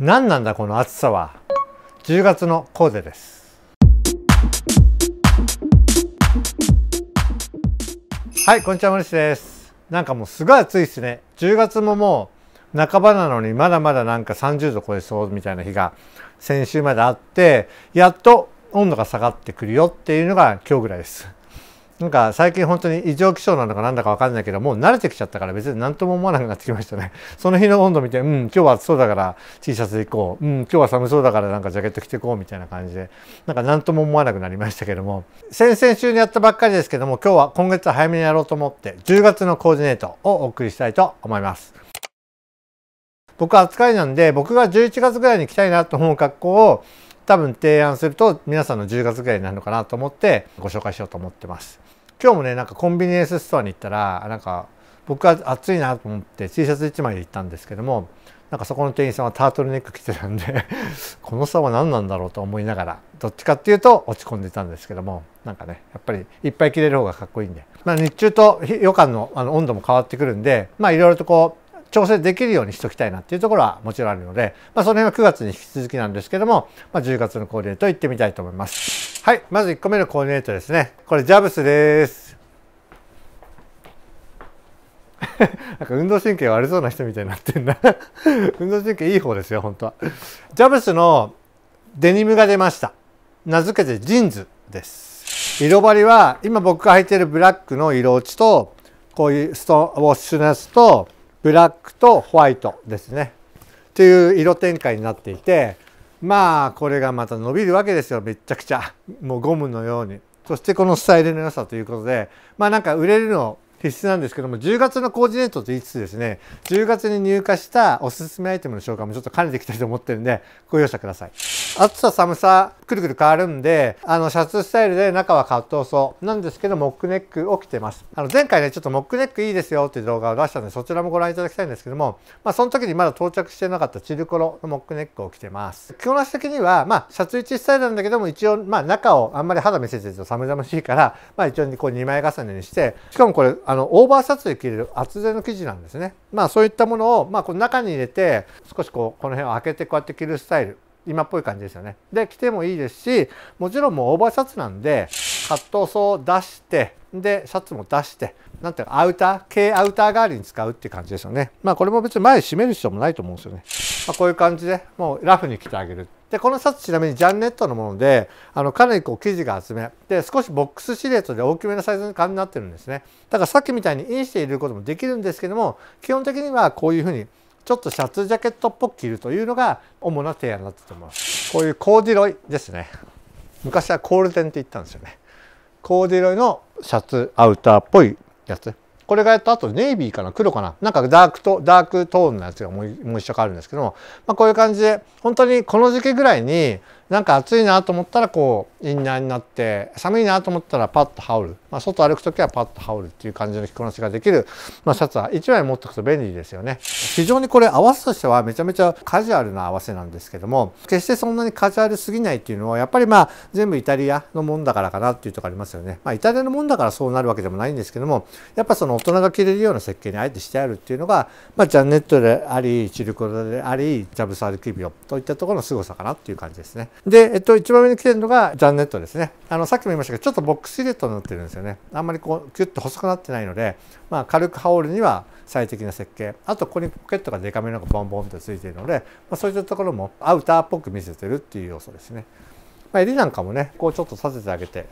何なんだこの暑さは10月のコーデですはいこんにちは森下ですなんかもうすごい暑いですね10月ももう半ばなのにまだまだなんか30度超えそうみたいな日が先週まであってやっと温度が下がってくるよっていうのが今日ぐらいですなんか最近本当に異常気象なのかなんだか分かんないけどもう慣れてきちゃったから別に何とも思わなくなってきましたね その日の温度見てうん今日は暑そうだから T シャツで行こううん今日は寒そうだからなんかジャケット着てこうみたいな感じでなんか何とも思わなくなりましたけども先々週にやったばっかりですけども今日は今月早めにやろうと思って10月のコーディネートをお送りしたいと思います僕扱いなんで僕が11月ぐらいに着たいなと思う格好を多分提案すると皆さんの10月ぐらいになるのかなと思ってご紹介しようと思ってます。今日もねなんかコンビニエンスストアに行ったらなんか僕は暑いなと思って T シャツ1枚で行ったんですけどもなんかそこの店員さんはタートルネック着てたんで この差は何なんだろうと思いながらどっちかっていうと落ち込んでたんですけどもなんかねやっぱりいっぱい着れる方がかっこいいんで、まあ、日中と夜間のあの温度も変わってくるんでまあいろいろとこう調整できるようにしておきたいなっていうところはもちろんあるので、まあ、その辺は9月に引き続きなんですけども、まあ、10月のコーディネート行ってみたいと思います。はい、まず1個目のコーディネートですね。これジャブスです。なんか運動神経悪そうな人みたいになってんな 運動神経いい方ですよ、本当は。ジャブスのデニムが出ました。名付けてジーンズです。色張りは、今僕が履いてるブラックの色落ちと、こういうストーンウォッシュのやつと、ブラックとホワイトですねという色展開になっていてまあこれがまた伸びるわけですよめっちゃくちゃもうゴムのようにそしてこのスタイルの良さということでまあなんか売れるの必須なんですけども10月のコーディネートと言いつつですね10月に入荷したおすすめアイテムの紹介もちょっと兼ねていきたいと思ってるんでご容赦ください。暑さ寒さくるくる変わるんで、あの、シャツスタイルで中はカットソーなんですけど、モックネックを着てます。あの、前回ね、ちょっとモックネックいいですよっていう動画を出したんで、そちらもご覧いただきたいんですけども、まあ、その時にまだ到着してなかったチルコロのモックネックを着てます。着こなし的には、まあ、シャツ1スタイルなんだけども、一応、まあ、中をあんまり肌見せてると寒々しいから、まあ、一応こう2枚重ねにして、しかもこれ、あの、オーバーシャツで着れる厚手の生地なんですね。まあ、そういったものを、まあ、この中に入れて、少しこう、この辺を開けてこうやって着るスタイル今っぽい感じですよね。で、着てもいいですし、もちろんもうオーバーシャツなんで、カットソー出して、で、シャツも出して、なんていうか、アウター、軽アウター代わりに使うっていう感じですよね。まあ、これも別に前閉める必要もないと思うんですよね。まあ、こういう感じで、もうラフに着てあげる。で、このシャツちなみにジャンネットのもので、あの、かなりこう生地が厚め。で、少しボックスシルエットで大きめなサイズの感じになってるんですね。だからさっきみたいにインして入れることもできるんですけども、基本的にはこういうふうにちょっとシャツジャケットっぽく着るというのが主な提案になってます。こういうコーディロイですね。昔はコールデンって言ったんですよね。コーディロイのシャツ、アウターっぽいやつ。これがやった後ネイビーかな黒かななんかダークと、ダークトーンのやつがもう一色あるんですけども、まあこういう感じで、本当にこの時期ぐらいになんか暑いなと思ったらこうインナーになって寒いなと思ったらパッと羽織る、まあ、外歩く時はパッと羽織るっていう感じの着こなしができる、まあ、シャツは1枚持っておくと便利ですよね非常にこれ合わせとしてはめちゃめちゃカジュアルな合わせなんですけども決してそんなにカジュアルすぎないっていうのはやっぱりまあ全部イタリアのもんだからかなっていうとこありますよね、まあ、イタリアのもんだからそうなるわけでもないんですけどもやっぱその大人が着れるような設計にあえてしてあるっていうのが、まあ、ジャンネットでありチルコロでありジャブサルキビオといったところの凄さかなっていう感じですねで、えっと、一番上に来てるのがジャンネットですね。あの、さっきも言いましたけど、ちょっとボックスシルエットになってるんですよね。あんまりこう、キュッと細くなってないので、まあ、軽く羽織るには最適な設計。あと、ここにポケットがデカめのがボンボンってついているので、まあ、そういったところもアウターっぽく見せてるっていう要素ですね。まあ、襟なんかもね、こうちょっと立ててあげて、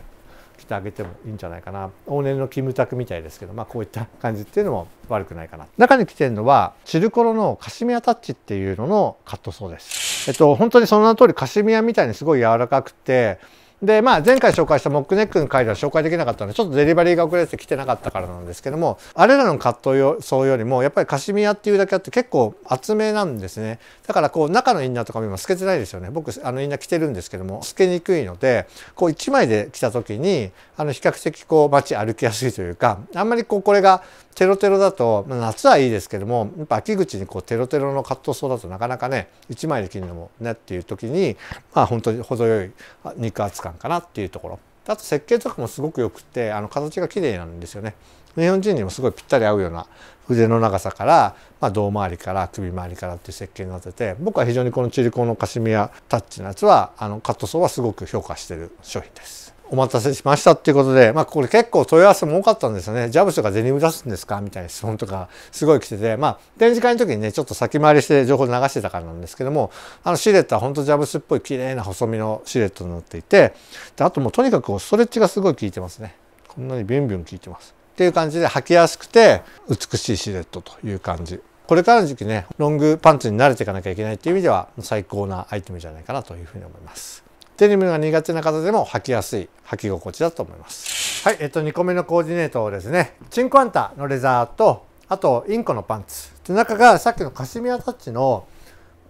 着てあげてもいいんじゃないかな。往年のキムタクみたいですけど、まあ、こういった感じっていうのも悪くないかな。中に着てるのは、チルコロのカシミアタッチっていうののカットソーです。えっと、本当にその名の通りカシミヤみたいにすごい柔らかくてで、まあ、前回紹介したモックネックの回では紹介できなかったので、ちょっとデリバリーが遅れてきてなかったからなんですけども、あれらの葛藤よそうよりも、やっぱりカシミヤっていうだけあって結構厚めなんですね。だからこう、中のインナーとかも今透けてないですよね。僕、あのインナー着てるんですけども、透けにくいので、こう1枚で着た時に、あの、比較的こう、街歩きやすいというか、あんまりこう、これがテロテロだと、まあ、夏はいいですけども、やっぱ秋口にこう、テロテロのカットソだとなかなかね、1枚で着るのもねっていう時に、まあ、本当に程よい肉厚感かなっていうところあと設計とかもすごくよくてあの形が綺麗なんですよね日本人にもすごいぴったり合うような筆の長さから、まあ、胴回りから首回りからっていう設計になってて僕は非常にこのチリコのカシミヤタッチのやつはあのカットソーはすごく評価してる商品です。お待たせしましたっていうことで、まあ、これ結構問い合わせも多かったんですよね。ジャブスとかデニム出すんですかみたいな質問とかすごい来てて、まあ、展示会の時にね、ちょっと先回りして情報流してたからなんですけども、あのシルエットは本当ジャブスっぽい綺麗な細身のシルエットになっていて、であともうとにかくストレッチがすごい効いてますね。こんなにビュンビュン効いてます。っていう感じで履きやすくて、美しいシルエットという感じ。これからの時期ね、ロングパンツに慣れていかなきゃいけないっていう意味では、最高なアイテムじゃないかなというふうに思います。デニムが苦手な方でも履きやすい履き心地だと思いますはいえっと2個目のコーディネートをですねチンコアンタのレザーとあとインコのパンツで中がさっきのカシミヤタッチの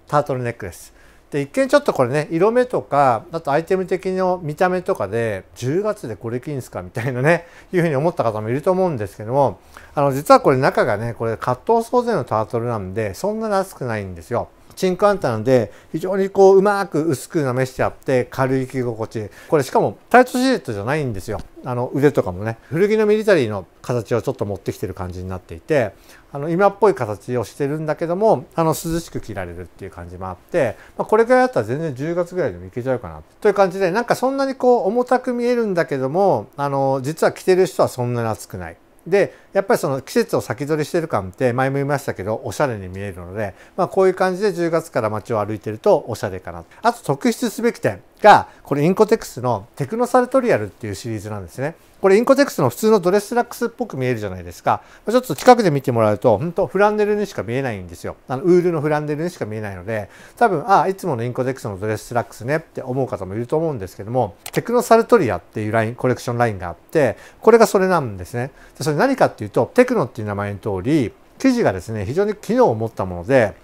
タートルネックですで一見ちょっとこれね色目とかあとアイテム的な見た目とかで10月でこれ金すかみたいなね いうふうに思った方もいると思うんですけどもあの実はこれ中がねこれ葛藤想ソーのタートルなんでそんなに熱くないんですよ陳簡単で非常にこううまく薄くなめしちゃって軽い着心地これしかもタイトシルエットじゃないんですよあの腕とかもね古着のミリタリーの形をちょっと持ってきてる感じになっていてあの今っぽい形をしてるんだけどもあの涼しく着られるっていう感じもあって、まあ、これぐらいだったら全然10月ぐらいでもいけちゃうかなという感じでなんかそんなにこう重たく見えるんだけどもあの実は着てる人はそんなに暑くない。でやっぱりその季節を先取りしてる感って前も言いましたけどおしゃれに見えるので、まあ、こういう感じで10月から街を歩いてるとおしゃれかなあと特筆すべき点がこれインコテックスのテクノサルトリアルっていうシリーズなんですねこれインコテックスの普通のドレスラックスっぽく見えるじゃないですかちょっと近くで見てもらうと本当フランデルにしか見えないんですよあのウールのフランデルにしか見えないので多分ああいつものインコテックスのドレスラックスねって思う方もいると思うんですけどもテクノサルトリアっていうラインコレクションラインがあってこれがそれなんですねそれ何かっていういうと、テクノっていう名前の通り、生地がですね、非常に機能を持ったもので、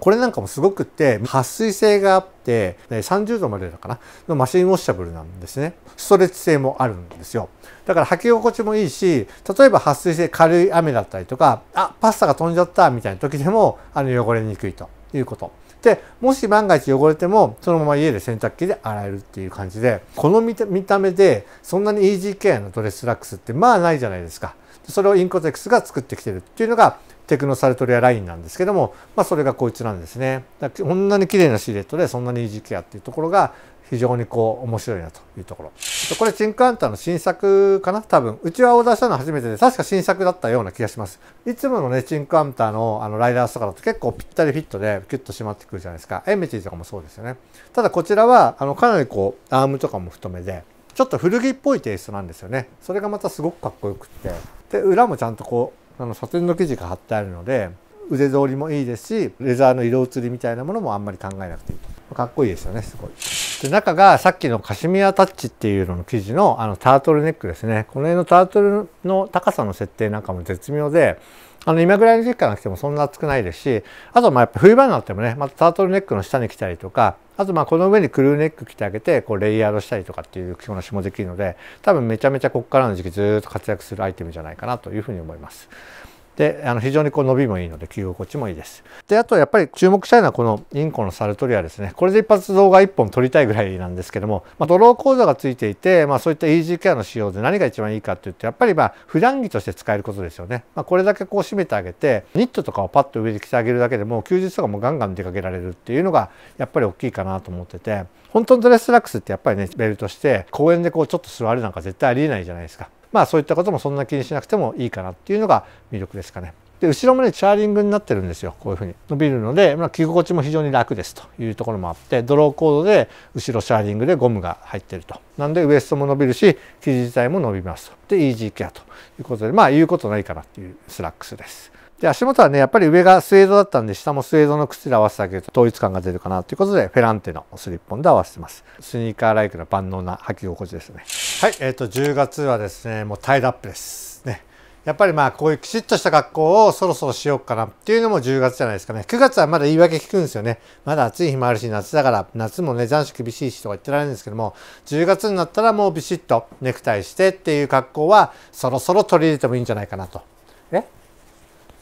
これなんかもすごくって、撥水性があって、30度までだかな、のマシンウォッシャブルなんですね。ストレッチ性もあるんですよ。だから履き心地もいいし、例えば撥水性軽い雨だったりとか、あ、パスタが飛んじゃったみたいな時でも、あの、汚れにくいということ。で、もし万が一汚れても、そのまま家で洗濯機で洗えるっていう感じで、この見た目で、そんなにイージーケアのドレスラックスってまあないじゃないですか。それをインコゼックスが作ってきてるっていうのがテクノサルトリアラインなんですけども、まあ、それがこいつなんですね。こんなに綺麗なシルエットでそんなにいーケアっていうところが非常にこう面白いなというところ。これチンアンタの新作かな多分。うちはオーダーしたの初めてで、確か新作だったような気がします。いつものね、チンクアンタのあのライダースとかだと結構ぴったりフィットでキュッと締まってくるじゃないですか。エンメティとかもそうですよね。ただこちらはあのかなりこうアームとかも太めで、ちょっと古着っぽいテイストなんですよねそれがまたすごくかっこよくってで裏もちゃんとこうあの書店の生地が貼ってあるので腕通りもいいですしレザーの色移りみたいなものもあんまり考えなくていいかっこいいですよねすごいで中がさっきのカシミヤタッチっていうのの生地のあのタートルネックですねこの辺のタートルの高さの設定なんかも絶妙であの今ぐらいの時期から来てもそんな暑くないですしあとまあやっぱ冬場になってもねまたタートルネックの下に来たりとかあとまあこの上にクルーネック着てあげてこうレイヤードしたりとかっていう着こなしもできるので多分めちゃめちゃここからの時期ずっと活躍するアイテムじゃないかなというふうに思います。であの非常にこう伸びもいいので着心地もいいですであとやっぱり注目したいのはこのインコのサルトリアですねこれで一発動画1本撮りたいぐらいなんですけども、まあ、ドロー講座がついていて、まあ、そういったイージーケアの仕様で何が一番いいかっていうとやっぱりまあ普段着として使えることですよね、まあ、これだけこう締めてあげてニットとかをパッと上で着てあげるだけでも休日とかもガンガン出かけられるっていうのがやっぱり大きいかなと思ってて本当のドレスラックスってやっぱりねベルトして公園でこうちょっと座るなんか絶対ありえないじゃないですかまあそういったこともそんな気にしなくてもいいかなっていうのが魅力ですかね。で後ろもねチャーリングになってるんですよこういうふうに伸びるので、まあ、着心地も非常に楽ですというところもあってドローコードで後ろチャーリングでゴムが入ってるとなんでウエストも伸びるし生地自体も伸びますとでイージーケアということでまあ言うことないかなっていうスラックスです。で、足元はね、やっぱり上がスエードだったんで、下もスエードの靴で合わせてあげると統一感が出るかなということで、フェランテのスリッポンで合わせてます。スニーカーライクの万能な履き心地ですね。はい、えっ、ー、と、10月はですね、もうタイルアップです。ね。やっぱりまあこういうきちっとした格好をそろそろしようかなっていうのも10月じゃないですかね。9月はまだ言い訳聞くんですよね。まだ暑い日もあるし夏だから夏もね残暑厳しいしとか言ってられるんですけども10月になったらもうビシッとネクタイしてっていう格好はそろそろ取り入れてもいいんじゃないかなと。え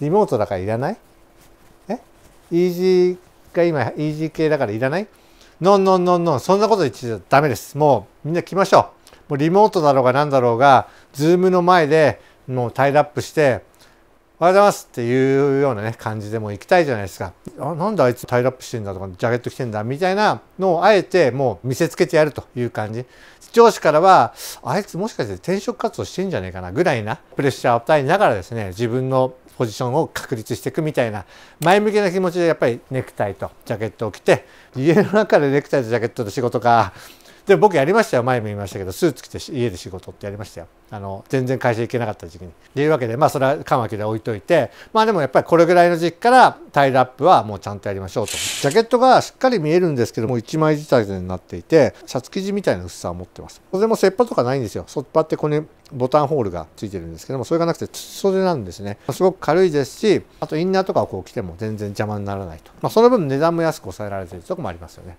リモートだからいらないえイージーが今、イージー系だからいらないノンノンノンノン、そんなこと言っちゃダメです。もうみんな来ましょう。もうリモートだろうが何だろうが、ズームの前でもうタイラップして、おはようございますっていうようなね、感じでも行きたいじゃないですか。あ、なんであいつタイラップしてんだとか、ジャケット着てんだみたいなのをあえてもう見せつけてやるという感じ。上司からは、あいつもしかして転職活動してんじゃねえかなぐらいなプレッシャーを与えながらですね、自分のポジションを確立していくみたいな前向きな気持ちでやっぱりネクタイとジャケットを着て家の中でネクタイとジャケットの仕事かで僕やりましたよ前も言いましたけどスーツ着て家で仕事ってやりましたよあの全然会社行けなかった時期に。というわけでまあそれはカマキで置いといてまあでもやっぱりこれぐらいの時期からタイルアップはもうちゃんとやりましょうとジャケットがしっかり見えるんですけども1枚自体になっていてシャツ生地みたいな薄さを持ってますそれも切羽とかないんですよ切羽ってここにボタンホールがついてるんですけどもそれがなくて袖なんですねすごく軽いですしあとインナーとかをこう着ても全然邪魔にならないと、まあ、その分値段も安く抑えられてるとこもありますよね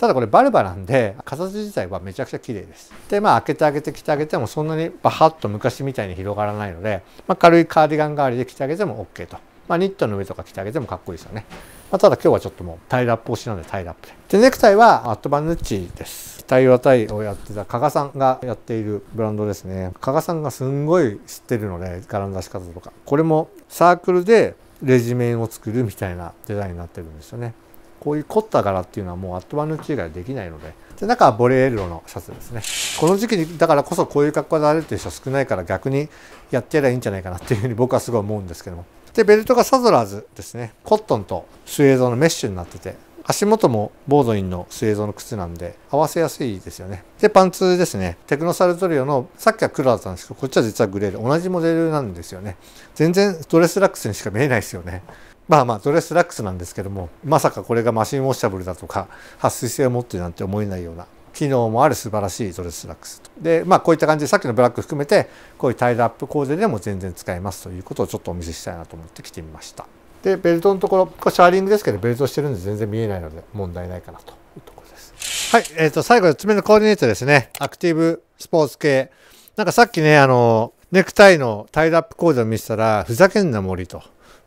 ただこれバルバなんで形自体はめちゃくちゃ綺麗ですでまあ開けてあげて着てあげてもそんなにバハッと昔みたいに広がらないので、まあ、軽いカーディガン代わりで着てあげても OK と、まあ、ニットの上とか着てあげてもかっこいいですよねまあ、ただ今日はちょっともうタイラップ推しなんでタイラップで。で、ネクタイはアットバヌッチです。タイワタイをやってた加賀さんがやっているブランドですね。加賀さんがすんごい知ってるので、柄の出し方とか。これもサークルでレジメンを作るみたいなデザインになってるんですよね。こういう凝った柄っていうのはもうアットワンのうち以外できないので。で、中はボレールロのシャツですね。この時期に、だからこそこういう格好であれるっていう人少ないから逆にやってやればいいんじゃないかなっていうふうに僕はすごい思うんですけども。で、ベルトがサドラーズですね。コットンとスウェードのメッシュになってて、足元もボードインのスウェードの靴なんで合わせやすいですよね。で、パンツですね。テクノサルトリオの、さっきは黒だったんですけど、こっちは実はグレーで同じモデルなんですよね。全然ドレスラックスにしか見えないですよね。まあまあドレスラックスなんですけどもまさかこれがマシンウォッシャブルだとか撥水性を持ってるなんて思えないような機能もある素晴らしいドレスラックスでまあこういった感じでさっきのブラック含めてこういうタイルアップ構図でも全然使えますということをちょっとお見せしたいなと思って来てみましたでベルトのところこれシャーリングですけどベルトしてるんで全然見えないので問題ないかなというところですはいえっ、ー、と最後4つ目のコーディネートですねアクティブスポーツ系なんかさっきねあのネクタイのタイルアップ構造を見せたらふざけんな森と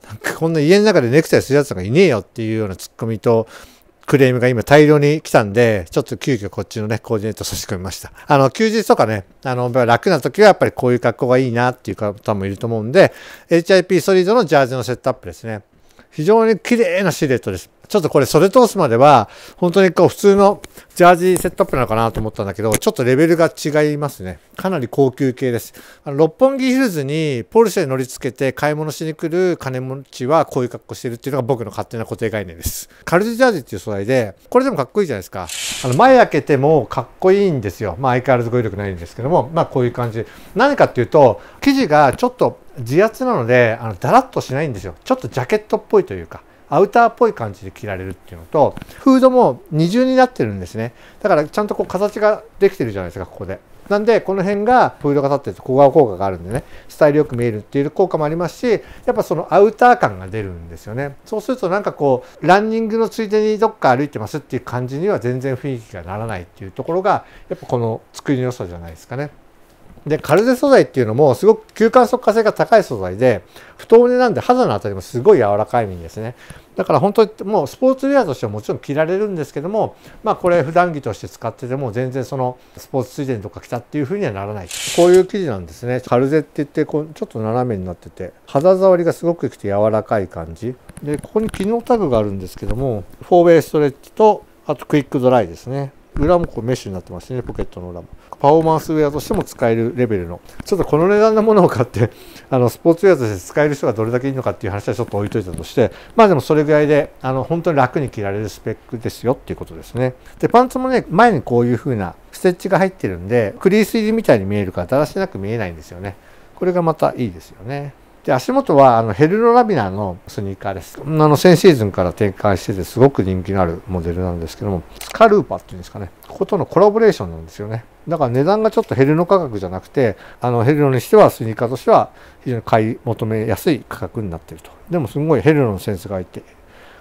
なんかこんな家の中でネクタイするやつなかいねえよっていうようなツッコミと、クレームが今大量に来たんで、ちょっと急遽こっちのね、コーディネート差し込みました。あの、休日とかね、あの、楽な時はやっぱりこういう格好がいいなっていう方もいると思うんで、HIP ソリードのジャージのセットアップですね。非常に綺麗なシルエットです。ちょっとこれ袖通すまでは、本当にこう普通のジャージセットアップなのかなと思ったんだけど、ちょっとレベルが違いますね。かなり高級系です。あの六本木ヒルズにポルシェ乗り付けて買い物しに来る金持ちはこういう格好してるっていうのが僕の勝手な固定概念です。カルィジャージっていう素材で、これでもかっこいいじゃないですか。あの前開けてもかっこいいんですよ。まあ相変わらず語彙力ないんですけども、まあこういう感じ。何かっていうと、生地がちょっと自圧なのであのダラッとしないんですよちょっとジャケットっぽいというかアウターっぽい感じで着られるっていうのとフードも二重になってるんですねだからちゃんとこう形ができてるじゃないですかここでなんでこの辺がフードが立ってると小顔効果があるんでねスタイルよく見えるっていう効果もありますしやっぱそのアウター感が出るんですよねそうするとなんかこうランニングのついでにどっか歩いてますっていう感じには全然雰囲気がならないっていうところがやっぱこの作りの良さじゃないですかねで、カルゼ素材っていうのも、すごく吸汗速化性が高い素材で、太骨なんで肌のあたりもすごい柔らかいんですね。だから本当にもうスポーツウェアとしてはもちろん着られるんですけども、まあこれ普段着として使ってても全然そのスポーツついでにとか着たっていう風にはならない。こういう生地なんですね。カルゼって言ってこうちょっと斜めになってて、肌触りがすごく良くて柔らかい感じ。で、ここに機能タグがあるんですけども、フォーウェイストレッチと、あとクイックドライですね。裏もこうメッシュになってますね、ポケットの裏も。パフォーマンスウェアとしても使えるレベルの。ちょっとこの値段のものを買って、あの、スポーツウェアとして使える人がどれだけいいのかっていう話はちょっと置いといたとして、まあでもそれぐらいで、あの、本当に楽に着られるスペックですよっていうことですね。で、パンツもね、前にこういう風なステッチが入ってるんで、クリース入りみたいに見えるから、だらしなく見えないんですよね。これがまたいいですよね。で足元はあのヘルロラビナのスニーカーです。あの先シーズンから展開しててすごく人気のあるモデルなんですけども、スカルーパっていうんですかね、こことのコラボレーションなんですよね。だから値段がちょっとヘルノ価格じゃなくて、あのヘルノにしてはスニーカーとしては非常に買い求めやすい価格になってると。でもすごいヘルノのセンスがいて、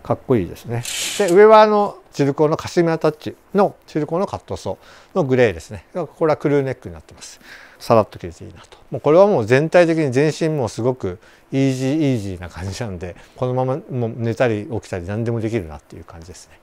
かっこいいですね。で、上はあの、チルコのカシミアタッチのチルコのカットソーのグレーですね。これはクルーネックになってます。さらっと切れていいなともうこれはもう全体的に全身もすごくイージーイージーな感じなんでこのままもう寝たり起きたり何でもできるなっていう感じですね。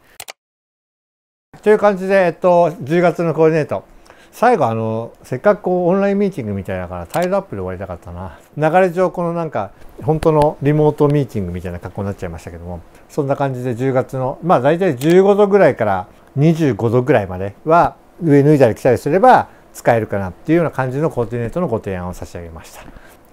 という感じで、えっと、10月のコーディネート最後あのせっかくこうオンラインミーティングみたいだからタイルアップで終わりたかったな流れ上このなんか本当のリモートミーティングみたいな格好になっちゃいましたけどもそんな感じで10月のまあ大体15度ぐらいから25度ぐらいまでは上脱いだり着たりすれば使えるかなっていうような感じのコーディネートのご提案を差し上げました。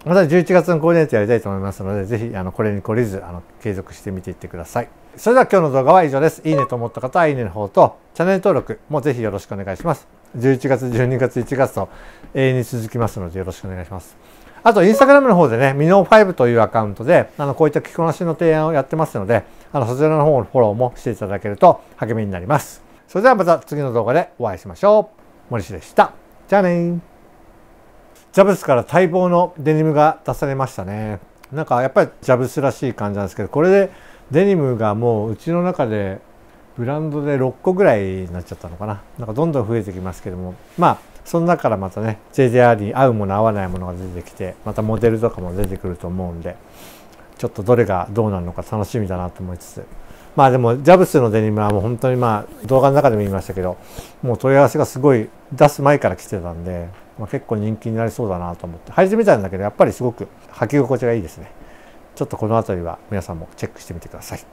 また11月のコーディネートやりたいと思いますので、ぜひあのこれに懲りずあの継続してみていってください。それでは今日の動画は以上です。いいねと思った方はいいねの方とチャンネル登録もぜひよろしくお願いします。11月、12月、1月と永遠に続きますのでよろしくお願いします。あと、インスタグラムの方でね、ミノー5というアカウントで、あの、こういった着こなしの提案をやってますので、あの、そちらの方のフォローもしていただけると励みになります。それではまた次の動画でお会いしましょう。森氏でした。じゃあねジャブスから待望のデニムが出されましたね。なんかやっぱりジャブスらしい感じなんですけど、これでデニムがもううちの中でブランドで6個ぐらいになっちゃったのかな。なんかどんどん増えてきますけども、まあその中からまたね、JJR に合うもの合わないものが出てきて、またモデルとかも出てくると思うんで、ちょっとどれがどうなるのか楽しみだなと思いつつ。まあでも、ジャブスのデニムはもう本当にまあ、動画の中でも言いましたけど、もう問い合わせがすごい出す前から来てたんで、まあ、結構人気になりそうだなと思って、履いてみたんだけど、やっぱりすごく履き心地がいいですね。ちょっとこの辺りは皆さんもチェックしてみてください。